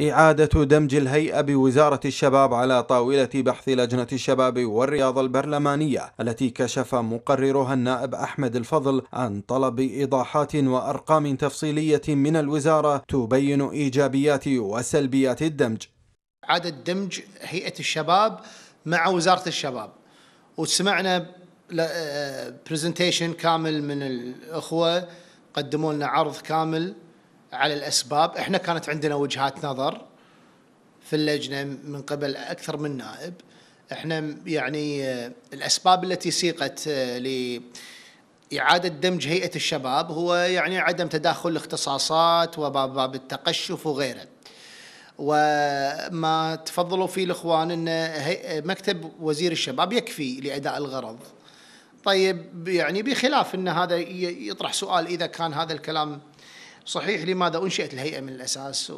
إعادة دمج الهيئة بوزارة الشباب على طاولة بحث لجنة الشباب والرياضة البرلمانية التي كشف مقررها النائب أحمد الفضل عن طلب إيضاحات وأرقام تفصيلية من الوزارة تبين إيجابيات وسلبيات الدمج عدد دمج هيئة الشباب مع وزارة الشباب وسمعنا برزنتيشن آه، كامل من الأخوة قدموا لنا عرض كامل على الاسباب احنا كانت عندنا وجهات نظر في اللجنه من قبل اكثر من نائب احنا يعني آه، الاسباب التي سيقت آه، لإعادة دمج هيئة الشباب هو يعني عدم تداخل الاختصاصات وباب التقشف وغيره وما تفضلوا فيه الإخوان أن مكتب وزير الشباب يكفي لأداء الغرض طيب يعني بخلاف أن هذا يطرح سؤال إذا كان هذا الكلام صحيح لماذا انشئت الهيئه من الاساس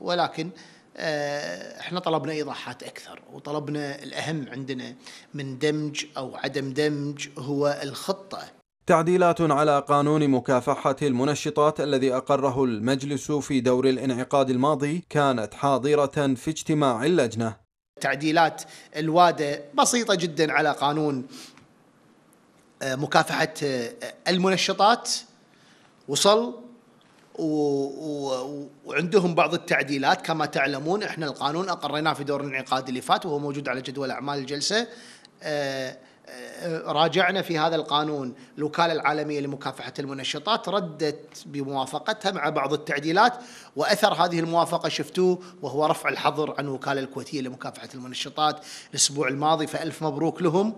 ولكن آه، احنا طلبنا ايضاحات اكثر وطلبنا الاهم عندنا من دمج او عدم دمج هو الخطه تعديلات على قانون مكافحة المنشطات الذي أقره المجلس في دور الانعقاد الماضي كانت حاضرة في اجتماع اللجنة تعديلات الوادة بسيطة جدا على قانون آه، مكافحة آه، المنشطات وصل وعندهم بعض التعديلات كما تعلمون احنا القانون اقريناه في دور الانعقاد اللي فات وهو موجود على جدول اعمال الجلسه آه،, اه راجعنا في هذا القانون الوكالة العالمية لمكافحة المنشطات ردت بموافقتها مع بعض التعديلات وأثر هذه الموافقة شفتوه وهو رفع الحظر عن الوكالة الكويتية لمكافحة المنشطات الأسبوع الماضي فألف مبروك لهم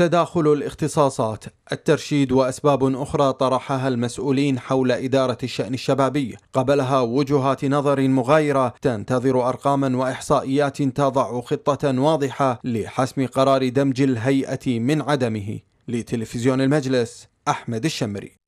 تداخل الاختصاصات الترشيد واسباب اخرى طرحها المسؤولين حول اداره الشان الشبابي قبلها وجهات نظر مغايره تنتظر ارقاما واحصائيات تضع خطه واضحه لحسم قرار دمج الهيئه من عدمه لتلفزيون المجلس احمد الشمري